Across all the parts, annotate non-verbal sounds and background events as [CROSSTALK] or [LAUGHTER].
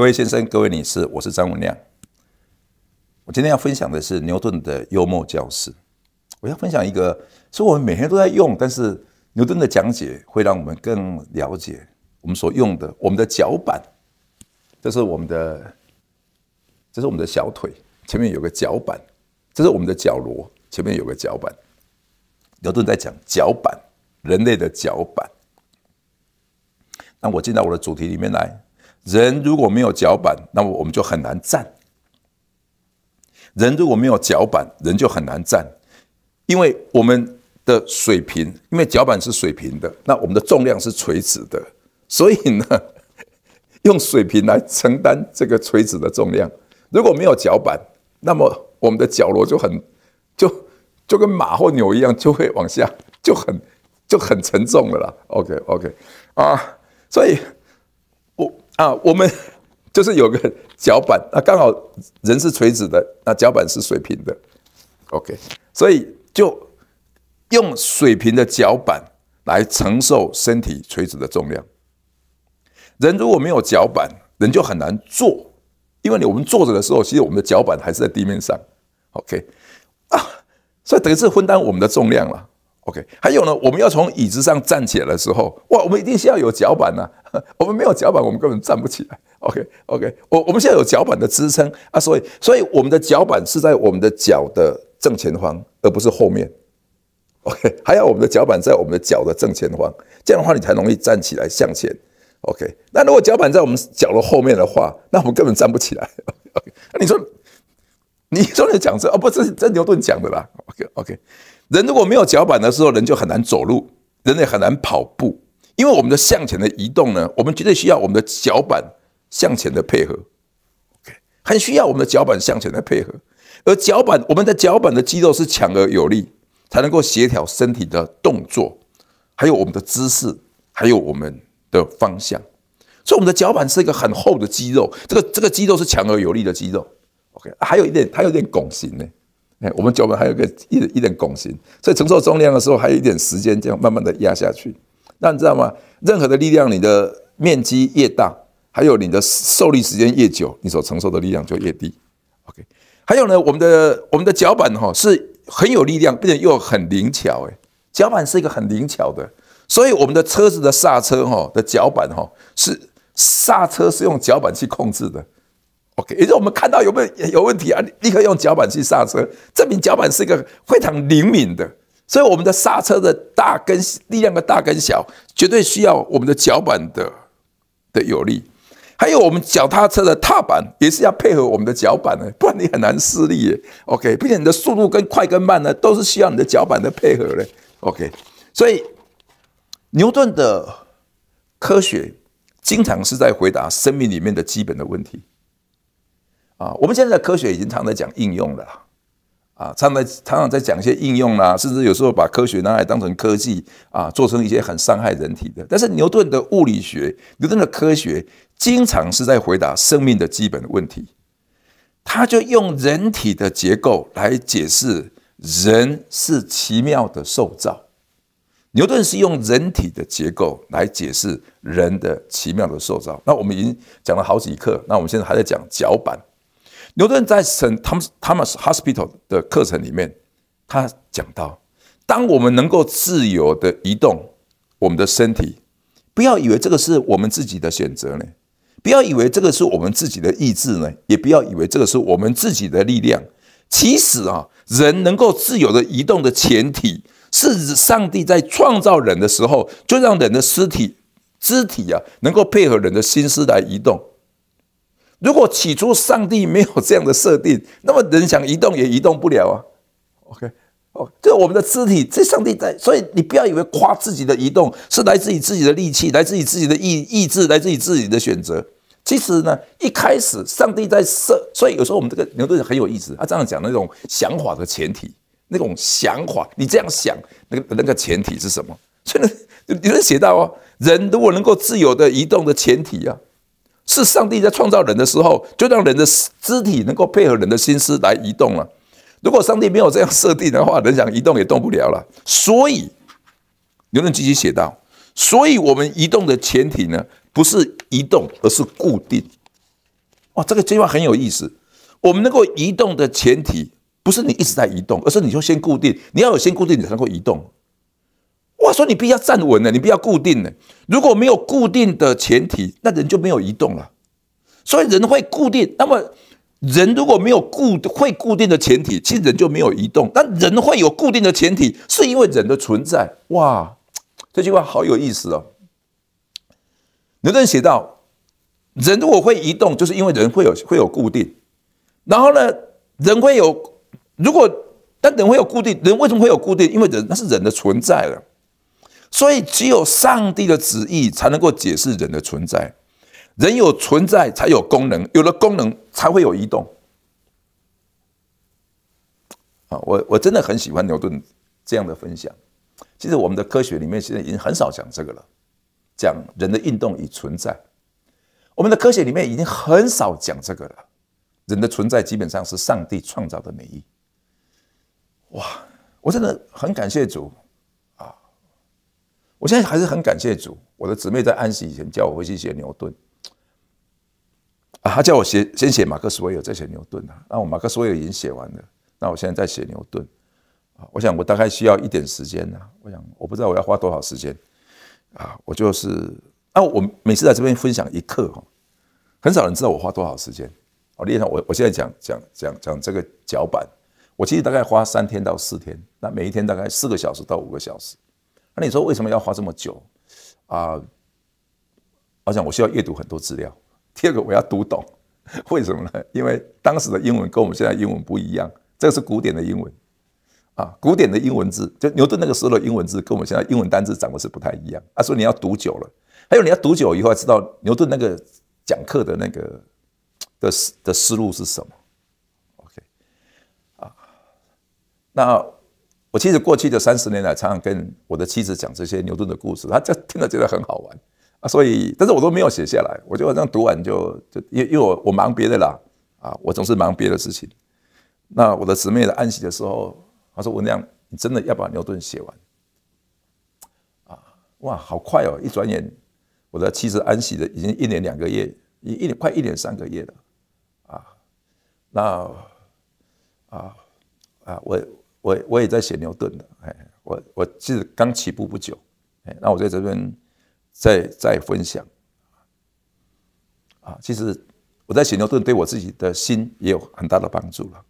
各位先生，各位女士，我是张文亮。我今天要分享的是牛顿的幽默教室。我要分享一个，是我们每天都在用，但是牛顿的讲解会让我们更了解我们所用的。我们的脚板，这是我们的，这是我们的小腿前面有个脚板，这是我们的脚踝前面有个脚板。牛顿在讲脚板，人类的脚板。那我进到我的主题里面来。人如果没有脚板，那么我们就很难站。人如果没有脚板，人就很难站，因为我们的水平，因为脚板是水平的，那我们的重量是垂直的，所以呢，[LAUGHS] 用水平来承担这个垂直的重量。如果没有脚板，那么我们的脚踝就很就就跟马或牛一样，就会往下，就很就很沉重了啦。OK OK 啊，所以。啊，我们 [LAUGHS] 就是有个脚板，那刚好人是垂直的，那脚板是水平的，OK，所以就用水平的脚板来承受身体垂直的重量。人如果没有脚板，人就很难坐，因为你我们坐着的时候，其实我们的脚板还是在地面上，OK 啊，所以等于是分担我们的重量了。OK，还有呢，我们要从椅子上站起来的时候，哇，我们一定是要有脚板呐。[LAUGHS] 我们没有脚板，我们根本站不起来。OK，OK，我我们现在有脚板的支撑啊，所以所以我们的脚板是在我们的脚的正前方，而不是后面。OK，还有我们的脚板在我们的脚的正前方，这样的话你才容易站起来向前。OK，那如果脚板在我们脚的后面的话，那我们根本站不起来。[LAUGHS] OK，那你说？你刚的讲这哦，不是，这牛顿讲的啦。o k o k 人如果没有脚板的时候，人就很难走路，人类很难跑步，因为我们的向前的移动呢，我们绝对需要我们的脚板向前的配合。OK，很需要我们的脚板向前的配合。而脚板，我们的脚板的肌肉是强而有力，才能够协调身体的动作，还有我们的姿势，还有我们的方向。所以我们的脚板是一个很厚的肌肉，这个这个肌肉是强而有力的肌肉。还有一点，还有点拱形呢，哎，我们脚板还有个一点一点拱形，所以承受重量的时候还有一点时间，这样慢慢的压下去。那你知道吗？任何的力量，你的面积越大，还有你的受力时间越久，你所承受的力量就越低。OK，还有呢，我们的我们的脚板哈是很有力量，并且又很灵巧。哎，脚板是一个很灵巧的，所以我们的车子的刹车哈的脚板哈是刹车是用脚板去控制的。也就我们看到有没有有问题啊？立刻用脚板去刹车。证明脚板是一个非常灵敏的，所以我们的刹车的大跟力量的大跟小，绝对需要我们的脚板的的有力。还有我们脚踏车的踏板也是要配合我们的脚板的，不然你很难施力。OK，并且你的速度跟快跟慢呢，都是需要你的脚板的配合的。OK，所以牛顿的科学经常是在回答生命里面的基本的问题。啊，我们现在科学已经常在讲应用了。啊，常常常常在讲一些应用啦，甚至有时候把科学拿来当成科技，啊，做成一些很伤害人体的。但是牛顿的物理学，牛顿的科学，经常是在回答生命的基本的问题。他就用人体的结构来解释人是奇妙的受造。牛顿是用人体的结构来解释人的奇妙的受造。那我们已经讲了好几课，那我们现在还在讲脚板。牛顿在《神 Thomas Thomas Hospital》的课程里面，他讲到：，当我们能够自由的移动我们的身体，不要以为这个是我们自己的选择呢，不要以为这个是我们自己的意志呢，也不要以为这个是我们自己的力量。其实啊，人能够自由的移动的前提是，上帝在创造人的时候，就让人的尸体、肢体啊，能够配合人的心思来移动。如果起初上帝没有这样的设定，[LAUGHS] 那么人想移动也移动不了啊。o k 哦，这我们的肢体，这上帝在，所以你不要以为夸自己的移动是来自于自己的力气，来自于自己的意意志，来自于自己的选择。其实呢，一开始上帝在设。所以有时候我们这个牛顿很有意思，他这样讲那种想法的前提，那种想法，你这样想，那个那个前提是什么？所以呢，有人写到哦，人如果能够自由的移动的前提啊。是上帝在创造人的时候，就让人的肢体能够配合人的心思来移动了。如果上帝没有这样设定的话，人想移动也动不了了。所以牛顿继续写道：，所以我们移动的前提呢，不是移动，而是固定。哇，这个计划很有意思。我们能够移动的前提，不是你一直在移动，而是你就先固定。你要有先固定，你才能够移动。他说：“你必须要站稳了，你必须要固定了。如果没有固定的前提，那人就没有移动了。所以人会固定。那么人如果没有固会固定的前提，其实人就没有移动。那人会有固定的前提，是因为人的存在。哇，这句话好有意思哦。牛顿写道：人如果会移动，就是因为人会有会有固定。然后呢，人会有如果但人会有固定，人为什么会有固定？因为人那是人的存在了。”所以，只有上帝的旨意才能够解释人的存在。人有存在，才有功能；有了功能，才会有移动。啊，我我真的很喜欢牛顿这样的分享。其实，我们的科学里面现在已经很少讲这个了，讲人的运动与存在。我们的科学里面已经很少讲这个了。人的存在基本上是上帝创造的美意。哇，我真的很感谢主。我现在还是很感谢主，我的姊妹在安息以前叫我回去写牛顿，啊，他叫我写先写马克思韦尔，再写牛顿啊。那我马克思韦尔已经写完了，那我现在在写牛顿，啊，我想我大概需要一点时间啊。我想我不知道我要花多少时间，啊，我就是，啊，我每次在这边分享一课哈，很少人知道我花多少时间。我列上我我现在讲讲讲讲这个脚板，我其实大概花三天到四天，那每一天大概四个小时到五个小时。那你说为什么要花这么久？啊，我想我需要阅读很多资料。[LAUGHS] 第二个，我要读懂，[LAUGHS] 为什么呢？因为当时的英文跟我们现在英文不一样，这个是古典的英文啊，古典的英文字，就牛顿那个时候的英文字，跟我们现在英文单字长得是不太一样。他说你要读久了，还有你要读久以后，知道牛顿那个讲课的那个的思的思路是什么。OK，啊，那。我其实过去的三十年来，常常跟我的妻子讲这些牛顿的故事，她就听了觉得很好玩啊，所以，但是我都没有写下来，我就这样读完就就，因因为我我忙别的啦，啊，我总是忙别的事情。那我的姊妹的安息的时候，她说文亮，你真的要把牛顿写完啊？哇，好快哦！一转眼，我的妻子安息的已经一年两个月，一一年快一年三个月了啊。那啊啊，我。我我也在写牛顿的，哎，我我其实刚起步不久，哎，那我在这边在在分享，啊，其实我在写牛顿，对我自己的心也有很大的帮助了，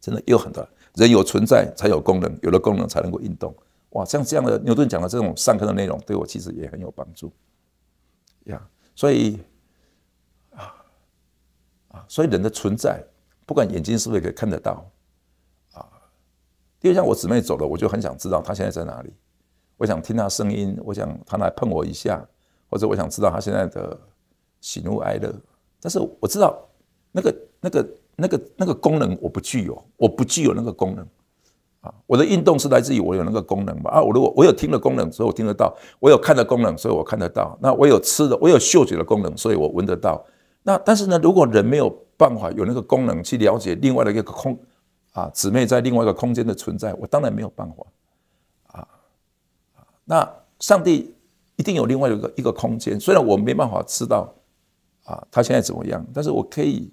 真的有很大。人有存在才有功能，有了功能才能够运动。哇，像这样的牛顿讲的这种上课的内容，对我其实也很有帮助，呀，所以，啊，啊，所以人的存在，不管眼睛是不是可以看得到。因为像我姊妹走了，我就很想知道她现在在哪里。我想听她声音，我想她来碰我一下，或者我想知道她现在的喜怒哀乐。但是我知道，那个、那个、那个、那个功能我不具有，我不具有那个功能啊！我的运动是来自于我有那个功能嘛？啊，我如果我有听的功能，所以我听得到；我有看的功能，所以我看得到。那我有吃的，我有嗅觉的功能，所以我闻得到。那但是呢，如果人没有办法有那个功能去了解另外的一个空。啊，姊妹在另外一个空间的存在，我当然没有办法。啊那上帝一定有另外一个一个空间，虽然我没办法知道啊，他现在怎么样，但是我可以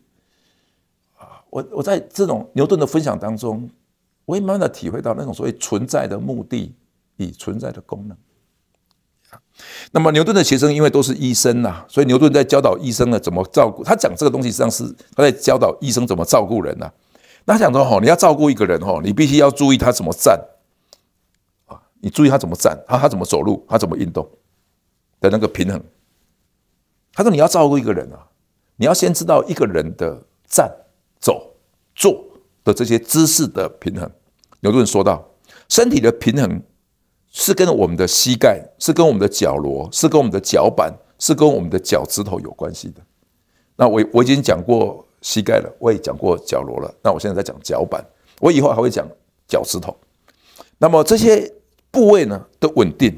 啊，我我在这种牛顿的分享当中，我也慢慢的体会到那种所谓存在的目的与存在的功能。那么牛顿的学生因为都是医生呐，所以牛顿在教导医生呢怎么照顾，他讲这个东西实际上是他在教导医生怎么照顾人呐。他讲说：“哈，你要照顾一个人哈，你必须要注意他怎么站，啊，你注意他怎么站，他他怎么走路，他怎么运动，的那个平衡。”他说：“你要照顾一个人啊，你要先知道一个人的站、走、坐的这些姿势的平衡。”牛顿说到：“身体的平衡是跟我们的膝盖，是跟我们的脚踝，是跟我们的脚板，是跟我们的脚趾头有关系的。”那我我已经讲过。膝盖了，我也讲过脚踝了，那我现在在讲脚板，我以后还会讲脚趾头。那么这些部位呢的稳定，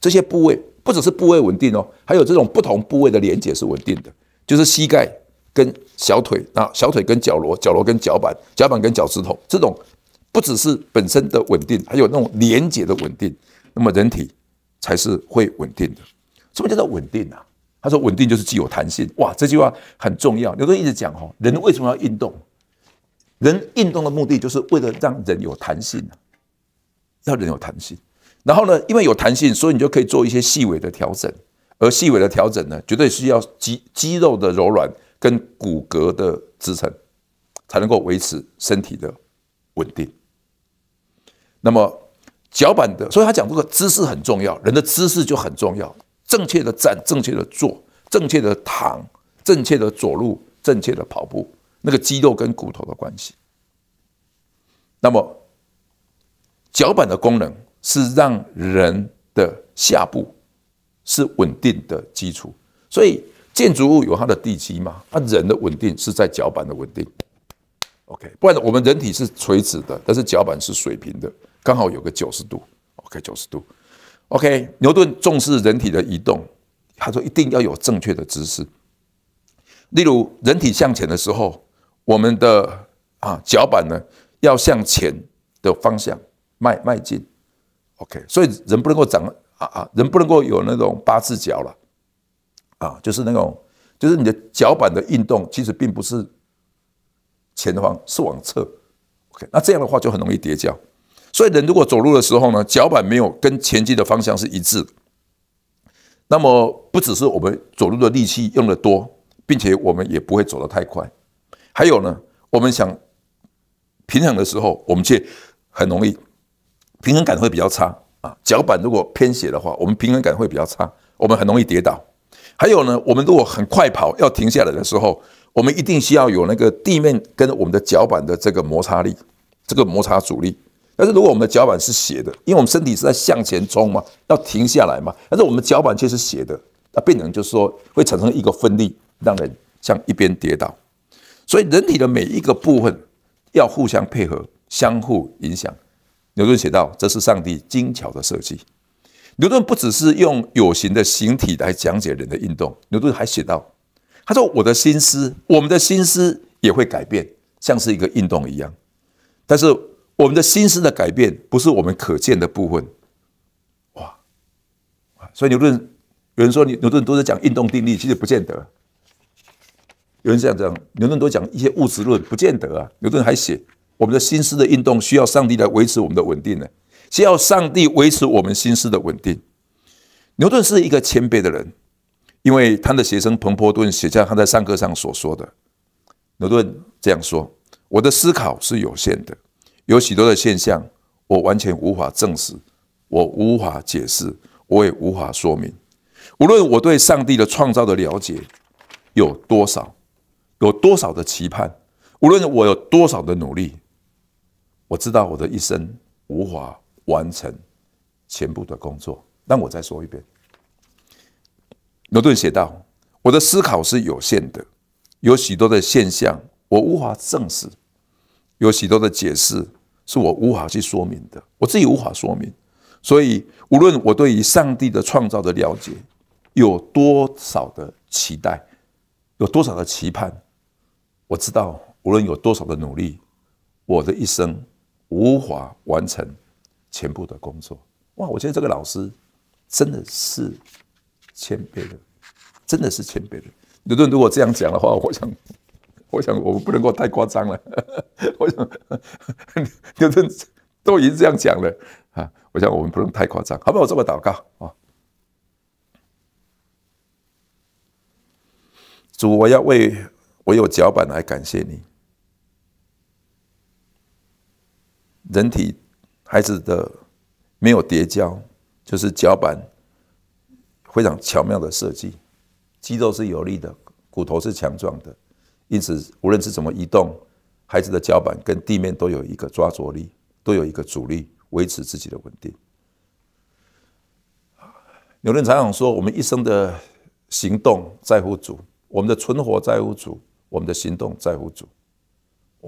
这些部位不只是部位稳定哦，还有这种不同部位的连接是稳定的，就是膝盖跟小腿啊，小腿跟脚踝，脚踝跟脚板，脚板跟脚趾头，这种不只是本身的稳定，还有那种连接的稳定。那么人体才是会稳定的。什么叫做稳定呢？他说：“稳定就是既有弹性。”哇，这句话很重要。刘哥一直讲哈，人为什么要运动？人运动的目的就是为了让人有弹性，要人有弹性。然后呢，因为有弹性，所以你就可以做一些细微的调整。而细微的调整呢，绝对需要肌肌肉的柔软跟骨骼的支撑，才能够维持身体的稳定。那么脚板的，所以他讲这个姿势很重要，人的姿势就很重要。正确的站，正确的坐，正确的躺，正确的走路，正确的跑步，那个肌肉跟骨头的关系。那么脚板的功能是让人的下部是稳定的基础，所以建筑物有它的地基嘛？那人的稳定是在脚板的稳定。OK，不然我们人体是垂直的，但是脚板是水平的，刚好有个九十度。OK，九十度。OK，牛顿重视人体的移动，他说一定要有正确的姿势。例如，人体向前的时候，我们的啊脚板呢要向前的方向迈迈进。OK，所以人不能够长啊啊，人不能够有那种八字脚了，啊，就是那种，就是你的脚板的运动其实并不是前方，是往侧。OK，那这样的话就很容易跌跤。所以，人如果走路的时候呢，脚板没有跟前进的方向是一致，那么不只是我们走路的力气用的多，并且我们也不会走得太快。还有呢，我们想平衡的时候，我们却很容易平衡感会比较差啊。脚板如果偏斜的话，我们平衡感会比较差，我们很容易跌倒。还有呢，我们如果很快跑要停下来的时候，我们一定需要有那个地面跟我们的脚板的这个摩擦力，这个摩擦阻力。但是，如果我们的脚板是斜的，因为我们身体是在向前冲嘛，要停下来嘛，但是我们脚板却是斜的，那病人就说会产生一个分力，让人向一边跌倒。所以，人体的每一个部分要互相配合，相互影响。牛顿写道：“这是上帝精巧的设计。”牛顿不只是用有形的形体来讲解人的运动，牛顿还写到：“他说，我的心思，我们的心思也会改变，像是一个运动一样。”但是。我们的心思的改变不是我们可见的部分，哇！所以牛顿有人说，牛顿都在讲运动定律，其实不见得。有人这样讲，牛顿都讲一些物质论，不见得啊。牛顿还写，我们的心思的运动需要上帝来维持我们的稳定呢，需要上帝维持我们心思的稳定。牛顿是一个谦卑的人，因为他的学生彭坡顿写下他在上课上所说的，牛顿这样说：“我的思考是有限的。”有许多的现象，我完全无法证实，我无法解释，我也无法说明。无论我对上帝的创造的了解有多少，有多少的期盼，无论我有多少的努力，我知道我的一生无法完成全部的工作。那我再说一遍，牛顿写道：“我的思考是有限的，有许多的现象我无法证实，有许多的解释。”是我无法去说明的，我自己无法说明。所以，无论我对于上帝的创造的了解有多少的期待，有多少的期盼，我知道，无论有多少的努力，我的一生无法完成全部的工作。哇！我觉得这个老师真的是谦卑的，真的是谦卑的。刘人如果这样讲的话，我想。我想我们不能够太夸张了。[LAUGHS] 我想，有人 [LAUGHS] 都已经这样讲了啊。我想我们不能太夸张，好吧？我做个祷告啊。主，我要为我有脚板来感谢你。人体孩子的没有叠交，就是脚板非常巧妙的设计，肌肉是有力的，骨头是强壮的。因此，无论是怎么移动，孩子的脚板跟地面都有一个抓着力，都有一个阻力维持自己的稳定。牛顿常常说：“我们一生的行动在乎主，我们的存活在乎主，我们的行动在乎主。”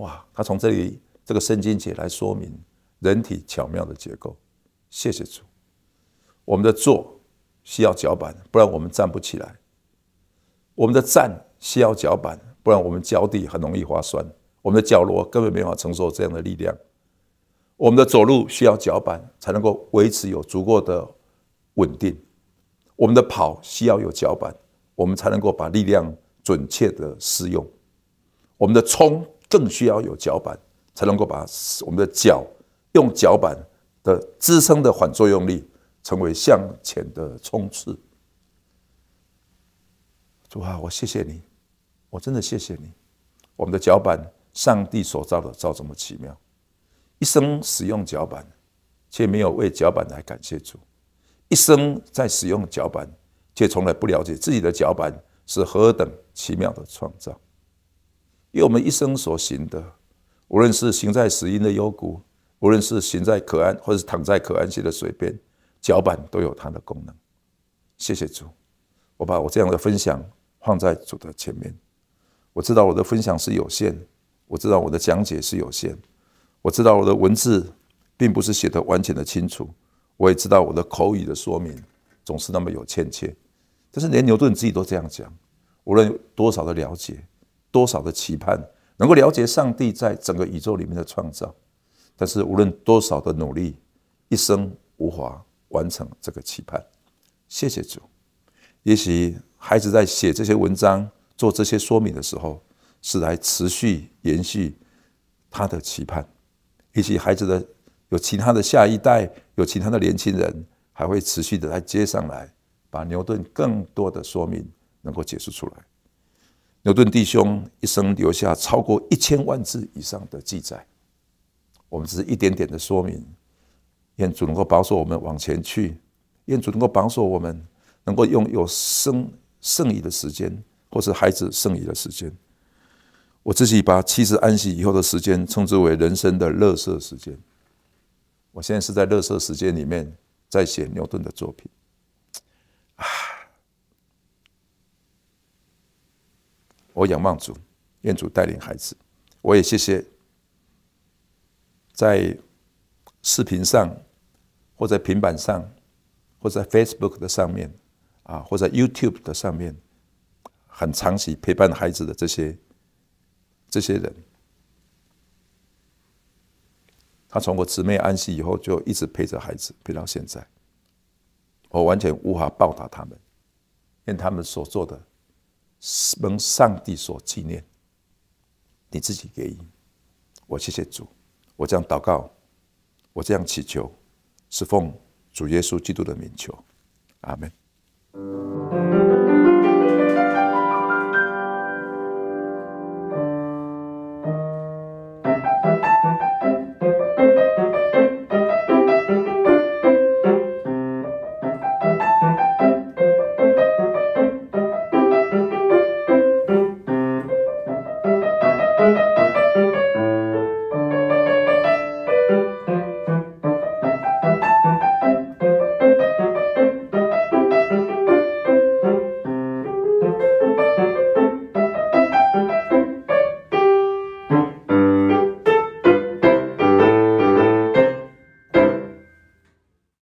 哇！他从这里这个圣经节来说明人体巧妙的结构。谢谢主，我们的坐需要脚板，不然我们站不起来；我们的站需要脚板。不然，我们脚底很容易滑酸，我们的脚踝根本没法承受这样的力量。我们的走路需要脚板才能够维持有足够的稳定，我们的跑需要有脚板，我们才能够把力量准确的施用。我们的冲更需要有脚板，才能够把我们的脚用脚板的支撑的反作用力成为向前的冲刺。主啊，我谢谢你。我真的谢谢你，我们的脚板，上帝所造的，造这么奇妙。一生使用脚板，却没有为脚板来感谢主。一生在使用脚板，却从来不了解自己的脚板是何等奇妙的创造。因为我们一生所行的，无论是行在死阴的幽谷，无论是行在可安，或是躺在可安歇的水边，脚板都有它的功能。谢谢主，我把我这样的分享放在主的前面。我知道我的分享是有限，我知道我的讲解是有限，我知道我的文字并不是写的完全的清楚，我也知道我的口语的说明总是那么有欠缺。但是连牛顿自己都这样讲：，无论多少的了解，多少的期盼，能够了解上帝在整个宇宙里面的创造，但是无论多少的努力，一生无法完成这个期盼。谢谢主。也许孩子在写这些文章。做这些说明的时候，是来持续延续他的期盼，以及孩子的有其他的下一代，有其他的年轻人，还会持续的来接上来，把牛顿更多的说明能够解释出来。牛顿弟兄一生留下超过一千万字以上的记载，我们只是一点点的说明。愿主能够保守我们往前去，愿主能够保守我们能够用有剩剩余的时间。或是孩子剩余的时间，我自己把七十安息以后的时间称之为人生的乐色时间。我现在是在乐色时间里面在写牛顿的作品。啊，我仰望主，愿主带领孩子。我也谢谢，在视频上，或在平板上，或在 Facebook 的上面，啊，或在 YouTube 的上面。很长期陪伴孩子的这些这些人，他从我姊妹安息以后，就一直陪着孩子，陪到现在。我完全无法报答他们，因他们所做的蒙上帝所纪念。你自己给予我，谢谢主，我这样祷告，我这样祈求，是奉主耶稣基督的名求，阿门。